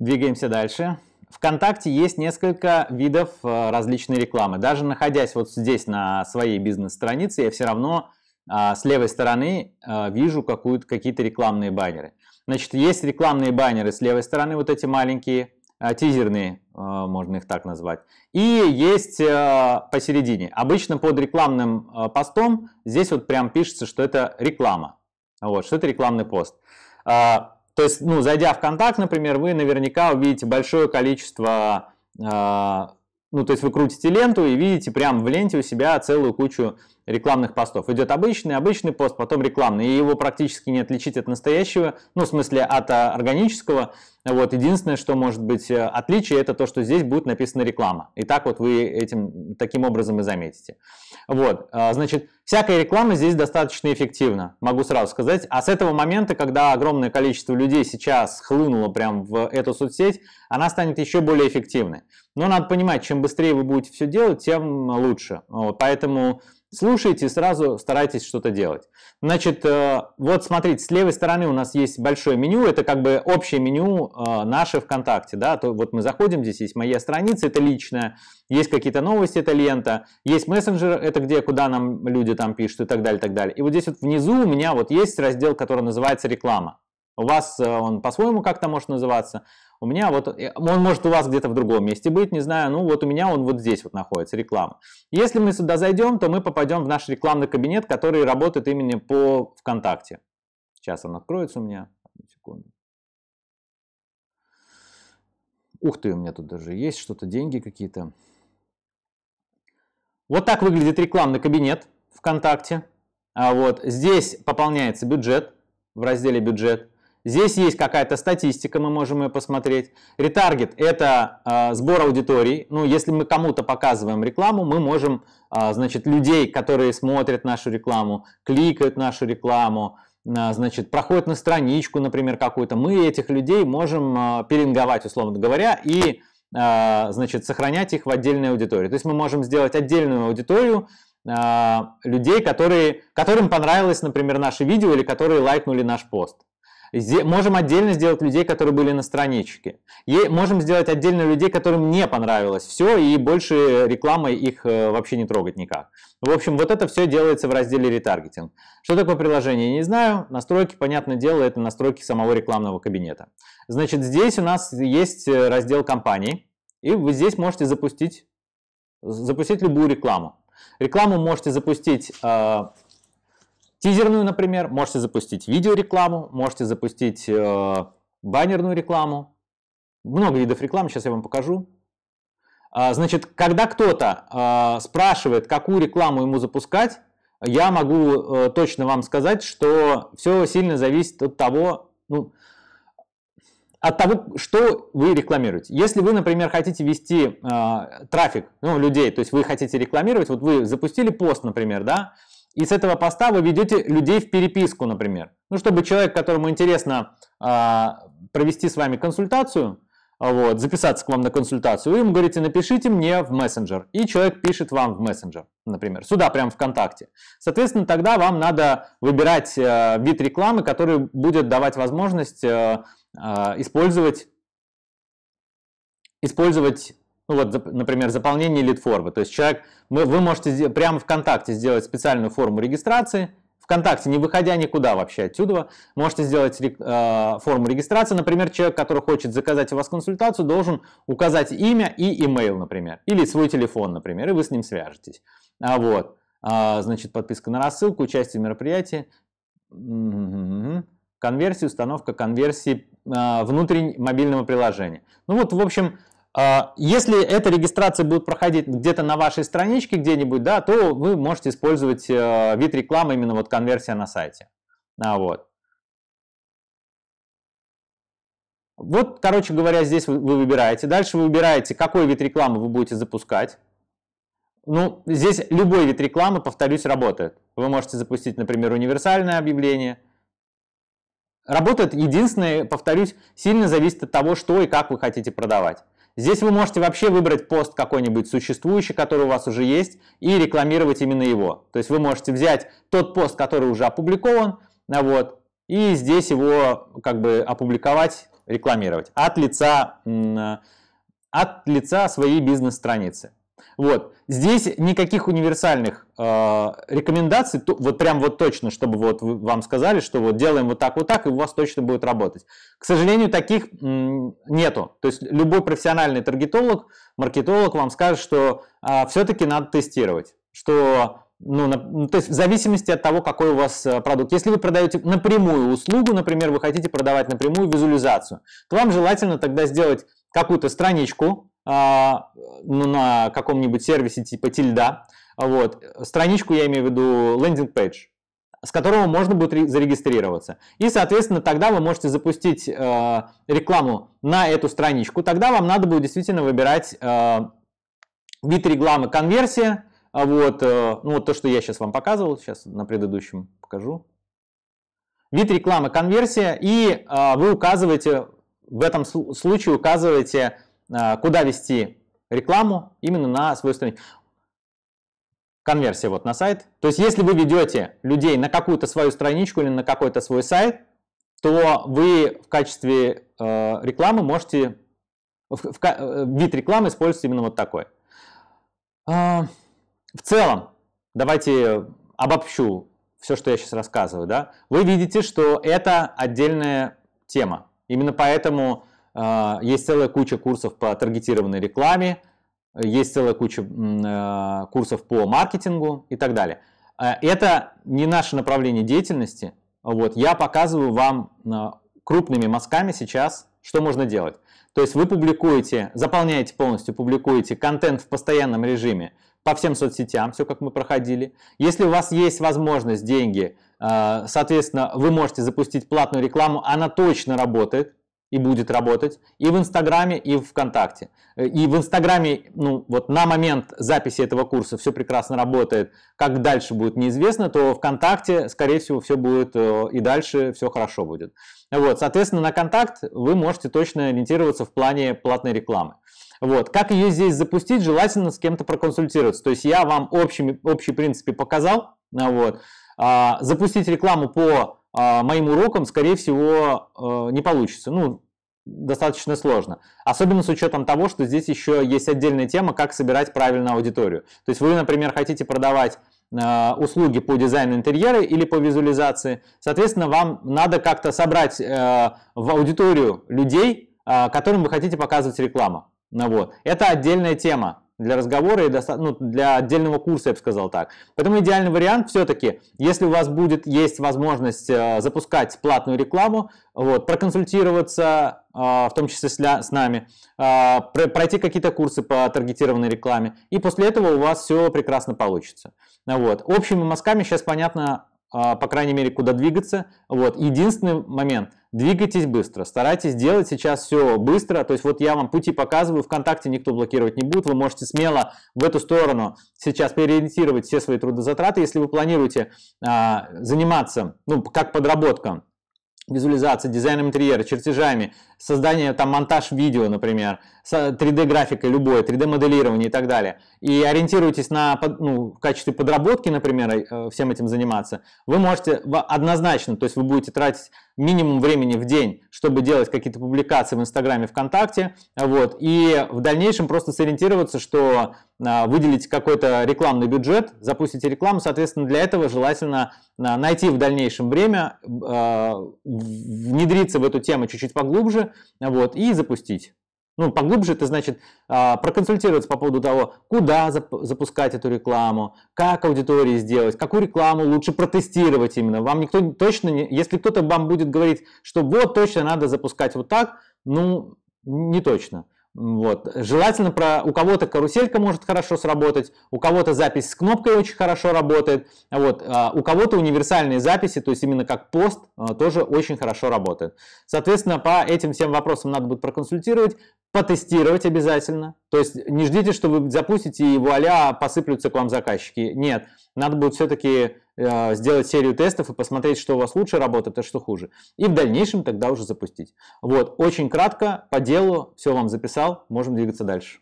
Двигаемся дальше. ВКонтакте есть несколько видов э, различной рекламы. Даже находясь вот здесь на своей бизнес-странице, я все равно а, с левой стороны э, вижу какие-то рекламные баннеры. Значит, есть рекламные баннеры с левой стороны, вот эти маленькие, а, тизерные, э, можно их так назвать. И есть посередине. Обычно под рекламным постом здесь вот прям пишется, что это реклама. Вот, что это рекламный пост. А, то есть, ну, зайдя в контакт, например, вы наверняка увидите большое количество, э, ну, то есть вы крутите ленту и видите прямо в ленте у себя целую кучу рекламных постов. Идет обычный, обычный пост, потом рекламный, и его практически не отличить от настоящего, ну, в смысле, от а, органического. Вот, единственное, что может быть э, отличие, это то, что здесь будет написана реклама. И так вот вы этим, таким образом и заметите. Вот, а, значит, всякая реклама здесь достаточно эффективна, могу сразу сказать. А с этого момента, когда огромное количество людей сейчас хлынуло прям в эту соцсеть, она станет еще более эффективной. Но надо понимать, чем быстрее вы будете все делать, тем лучше. Вот, поэтому Слушайте, сразу старайтесь что-то делать. Значит, э, вот смотрите, с левой стороны у нас есть большое меню, это как бы общее меню э, наше ВКонтакте, да, то вот мы заходим, здесь есть моя страница, это личная, есть какие-то новости, это лента, есть мессенджер, это где, куда нам люди там пишут и так далее, и так далее. И вот здесь вот внизу у меня вот есть раздел, который называется реклама. У вас э, он по-своему как-то может называться. У меня вот, э, он может у вас где-то в другом месте быть, не знаю, ну вот у меня он вот здесь вот находится, реклама. Если мы сюда зайдем, то мы попадем в наш рекламный кабинет, который работает именно по ВКонтакте. Сейчас он откроется у меня. Одну секунду. Ух ты, у меня тут даже есть что-то, деньги какие-то. Вот так выглядит рекламный кабинет ВКонтакте. А вот здесь пополняется бюджет в разделе «Бюджет». Здесь есть какая-то статистика, мы можем ее посмотреть. Ретаргет – это э, сбор аудитории. Ну, если мы кому-то показываем рекламу, мы можем, э, значит, людей, которые смотрят нашу рекламу, кликают нашу рекламу, э, значит, проходят на страничку, например, какую-то, мы этих людей можем э, пеленговать, условно говоря, и, э, значит, сохранять их в отдельной аудитории. То есть мы можем сделать отдельную аудиторию, людей, которые, которым понравилось, например, наше видео или которые лайкнули наш пост. Можем отдельно сделать людей, которые были на страничке. можем сделать отдельно людей, которым не понравилось все, и больше рекламы их э, вообще не трогать никак. В общем, вот это все делается в разделе ретаргетинг. Что такое приложение, не знаю. Настройки, понятное дело, это настройки самого рекламного кабинета. Значит, здесь у нас есть э, раздел компании, и вы здесь можете запустить, запустить любую рекламу. Рекламу можете запустить э, тизерную, например, можете запустить видеорекламу, можете запустить э, баннерную рекламу. Много видов рекламы, сейчас я вам покажу. А, значит, когда кто-то э, спрашивает, какую рекламу ему запускать, я могу э, точно вам сказать, что все сильно зависит от того, ну, от того, что вы рекламируете. Если вы, например, хотите вести э, трафик ну, людей, то есть вы хотите рекламировать, вот вы запустили пост, например, да, и с этого поста вы ведете людей в переписку, например. Ну, чтобы человек, которому интересно э, провести с вами консультацию, вот, записаться к вам на консультацию, вы ему говорите, напишите мне в мессенджер. И человек пишет вам в мессенджер, например, сюда, прямо ВКонтакте. Соответственно, тогда вам надо выбирать э, вид рекламы, который будет давать возможность э, э, использовать, использовать ну вот, например, заполнение лид-формы. То есть человек, мы, вы можете прямо ВКонтакте сделать специальную форму регистрации, ВКонтакте, не выходя никуда вообще отсюда, можете сделать э, форму регистрации. Например, человек, который хочет заказать у вас консультацию, должен указать имя и имейл, например, или свой телефон, например, и вы с ним свяжетесь. А вот, а, значит, подписка на рассылку, участие в мероприятии, угу. конверсия, установка конверсии э, а, внутреннего мобильного приложения. Ну вот, в общем, а, если эта регистрация будет проходить где-то на вашей страничке где-нибудь, да, то вы можете использовать э, вид рекламы именно вот конверсия на сайте. А, вот. Вот, короче говоря, здесь вы выбираете. Дальше вы выбираете, какой вид рекламы вы будете запускать. Ну, здесь любой вид рекламы, повторюсь, работает. Вы можете запустить, например, универсальное объявление – Работает единственное, повторюсь, сильно зависит от того, что и как вы хотите продавать. Здесь вы можете вообще выбрать пост какой-нибудь существующий, который у вас уже есть, и рекламировать именно его. То есть вы можете взять тот пост, который уже опубликован, а вот, и здесь его как бы опубликовать, рекламировать от лица, э, от лица своей бизнес-страницы. Вот. Здесь никаких универсальных э, рекомендаций, то, вот прям вот точно, чтобы вот вам сказали, что вот делаем вот так, вот так, и у вас точно будет работать. К сожалению, таких м, нету. То есть любой профессиональный таргетолог, маркетолог вам скажет, что э, а, все-таки надо тестировать, что ну, на, ну, то есть в зависимости от того, какой у вас э, продукт. Если вы продаете напрямую услугу, например, вы хотите продавать напрямую визуализацию, то вам желательно тогда сделать какую-то страничку, а, ну, на каком-нибудь сервисе типа Тильда, вот, страничку я имею в виду, лендинг-пейдж, с которого можно будет зарегистрироваться. И, соответственно, тогда вы можете запустить э, рекламу на эту страничку. Тогда вам надо будет действительно выбирать э, вид рекламы конверсия. А вот, э, ну, вот то, что я сейчас вам показывал, сейчас на предыдущем покажу. Вид рекламы конверсия, и э, вы указываете, в этом случае указываете а, куда вести рекламу именно на свою страницу. Конверсия вот на сайт. То есть, если вы ведете людей на какую-то свою страничку или на какой-то свой сайт, то вы в качестве э, рекламы можете в, в, э, вид рекламы использовать именно вот такой. Э, в целом, давайте обобщу все, что я сейчас рассказываю. Да? Вы видите, что это отдельная тема. Именно поэтому а, есть целая куча курсов по таргетированной рекламе, есть целая куча э, курсов по маркетингу и так далее. А, это не наше направление деятельности. Вот, я показываю вам э, крупными мазками сейчас, что можно делать. То есть вы публикуете, заполняете полностью, публикуете контент в постоянном режиме по всем соцсетям, все как мы проходили. Если у вас есть возможность, деньги, э, соответственно, вы можете запустить платную рекламу, она точно работает и будет работать и в Инстаграме, и в ВКонтакте. Э, и в Инстаграме, ну вот на момент записи этого курса все прекрасно работает, как дальше будет неизвестно, то ВКонтакте, скорее всего, все будет э, и дальше все хорошо будет. Вот, соответственно, на контакт вы можете точно ориентироваться в плане платной рекламы. Вот. Как ее здесь запустить, желательно с кем-то проконсультироваться. То есть я вам общий, общий принципе показал. Вот. А, запустить рекламу по а, моим урокам, скорее всего, э, не получится. Ну, достаточно сложно. Особенно с учетом того, что здесь еще есть отдельная тема, как собирать правильно аудиторию. То есть вы, например, хотите продавать э, услуги по дизайну интерьера или по визуализации. Соответственно, вам надо как-то собрать э, в аудиторию людей, которым вы хотите показывать рекламу. Ну вот. Это отдельная тема для разговора и для, ну, для отдельного курса, я бы сказал так. Поэтому идеальный вариант все-таки, если у вас будет есть возможность э, запускать платную рекламу, вот, проконсультироваться, э, в том числе с, с нами, э, пройти какие-то курсы по таргетированной рекламе, и после этого у вас все прекрасно получится. Вот. Общими мазками сейчас понятно а, по крайней мере, куда двигаться. Вот. Единственный момент, двигайтесь быстро, старайтесь делать сейчас все быстро, то есть вот я вам пути показываю, ВКонтакте никто блокировать не будет, вы можете смело в эту сторону сейчас переориентировать все свои трудозатраты, если вы планируете а, заниматься, ну, как подработка, визуализацией, дизайном интерьера, чертежами, создание, там, монтаж видео, например, 3D-графика э, любое 3D-моделирование и так далее, и ориентируетесь на, ну, в качестве подработки, например, э, всем этим заниматься, вы можете однозначно, то есть вы будете тратить минимум времени в день, чтобы делать какие-то публикации в Инстаграме, ВКонтакте, вот, и в дальнейшем просто сориентироваться, что э, выделите какой-то рекламный бюджет, запустите рекламу, соответственно, для этого желательно найти в дальнейшем время, внедриться в эту тему чуть-чуть поглубже вот, и запустить. Ну, поглубже это значит а, проконсультироваться по поводу того, куда запускать эту рекламу, как аудитории сделать, какую рекламу лучше протестировать именно. Вам никто точно не... Если кто-то вам будет говорить, что вот точно надо запускать вот так, ну, не точно. Вот. Желательно про у кого-то каруселька может хорошо сработать, у кого-то запись с кнопкой очень хорошо работает, вот. а у кого-то универсальные записи, то есть именно как пост, а, тоже очень хорошо работает. Соответственно, по этим всем вопросам надо будет проконсультировать, потестировать обязательно. То есть не ждите, что вы запустите и вуаля, посыплются к вам заказчики. Нет, надо будет все-таки а, сделать серию тестов и посмотреть, что у вас лучше работает, а что хуже. И в дальнейшем тогда уже запустить. Вот, очень кратко, по делу, все вам записал, можем двигаться дальше.